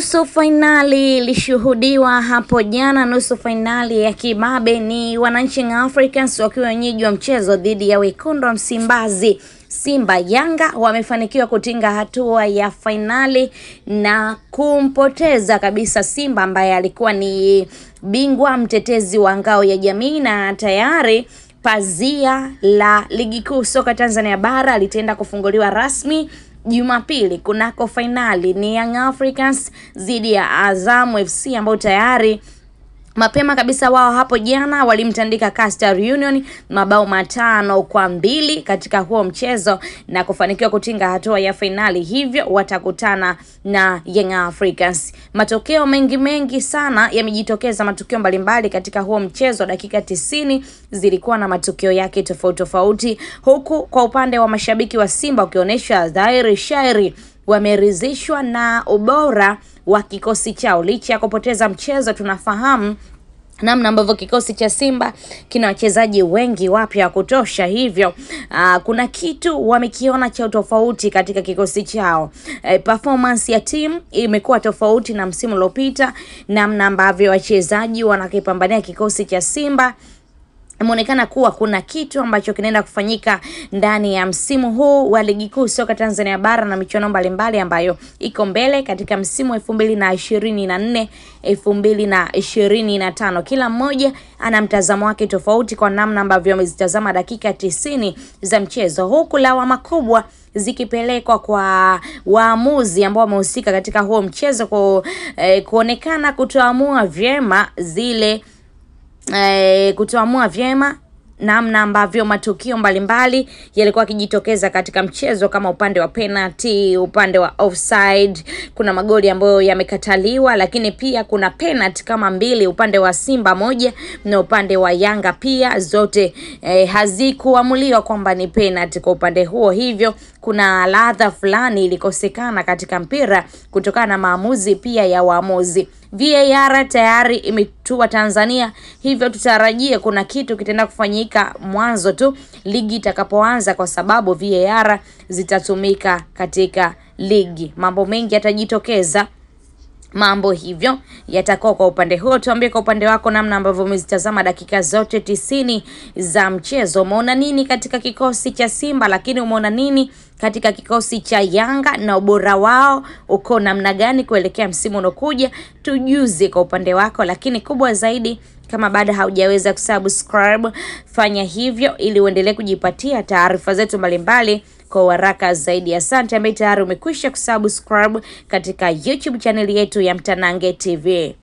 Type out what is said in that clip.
Nusu fainali ilishuhudiwa hapo jana. Nusu fainali ya kibabe ni wananchi Africans wakiwa wenyeji wa mchezo dhidi ya wekundu wa Msimbazi Simba. Yanga wamefanikiwa kutinga hatua ya fainali na kumpoteza kabisa Simba ambaye alikuwa ni bingwa mtetezi wa ngao ya jamii na tayari pazia la ligi kuu soka Tanzania bara litaenda kufunguliwa rasmi Jumapili kunako fainali ni Young Africans dhidi ya Azam FC ambao tayari Mapema kabisa wao hapo jana walimtandika Coastal Union mabao matano kwa mbili katika huo mchezo na kufanikiwa kutinga hatua ya fainali, hivyo watakutana na Young Africans. Matokeo mengi mengi sana yamejitokeza, matukio mbalimbali katika huo mchezo. Dakika tisini zilikuwa na matukio yake tofauti tofauti, huku kwa upande wa mashabiki wa Simba wakionyesha dhahiri shairi wameridhishwa na ubora wa kikosi chao licha ya kupoteza mchezo. Tunafahamu namna ambavyo kikosi cha Simba kina wachezaji wengi wapya wa kutosha, hivyo aa, ah, kuna kitu wamekiona cha tofauti katika kikosi chao. E, performance ya timu imekuwa tofauti na msimu uliopita, namna ambavyo wachezaji wanakipambania kikosi cha Simba imeonekana kuwa kuna kitu ambacho kinaenda kufanyika ndani ya msimu huu wa ligi kuu soka Tanzania bara na michuano mbalimbali ambayo iko mbele katika msimu elfu mbili na ishirini na nne elfu mbili na ishirini na tano. Kila mmoja ana mtazamo wake tofauti kwa namna ambavyo amezitazama dakika tisini za mchezo, huku lawama kubwa zikipelekwa kwa waamuzi ambao wamehusika katika huo mchezo ku, eh, kuonekana kutoamua vyema zile e, eh, kutoamua vyema namna ambavyo matukio mbalimbali yalikuwa yakijitokeza katika mchezo kama upande wa penalty, upande wa offside. Kuna magoli ambayo yamekataliwa, lakini pia kuna penalty kama mbili upande wa Simba moja na upande wa Yanga pia, zote eh, hazikuamuliwa kwamba ni penalty kwa upande huo, hivyo kuna ladha fulani ilikosekana katika mpira kutokana na maamuzi pia ya waamuzi. VAR tayari imetua Tanzania, hivyo tutarajie kuna kitu kitaenda kufanyika mwanzo tu ligi itakapoanza, kwa sababu VAR zitatumika katika ligi, mambo mengi yatajitokeza mambo hivyo yatakuwa kwa upande huo. Tuambie kwa upande wako namna ambavyo umezitazama dakika zote tisini za mchezo. Umeona nini katika kikosi cha Simba, lakini umeona nini katika kikosi cha Yanga na ubora wao uko namna gani kuelekea msimu unaokuja? Tujuze kwa upande wako, lakini kubwa zaidi kama bado haujaweza kusubscribe, fanya hivyo ili uendelee kujipatia taarifa zetu mbalimbali mbali kwa uharaka zaidi. Asante ambaye tayari umekwisha kusubscribe katika YouTube chaneli yetu ya Mtanange TV.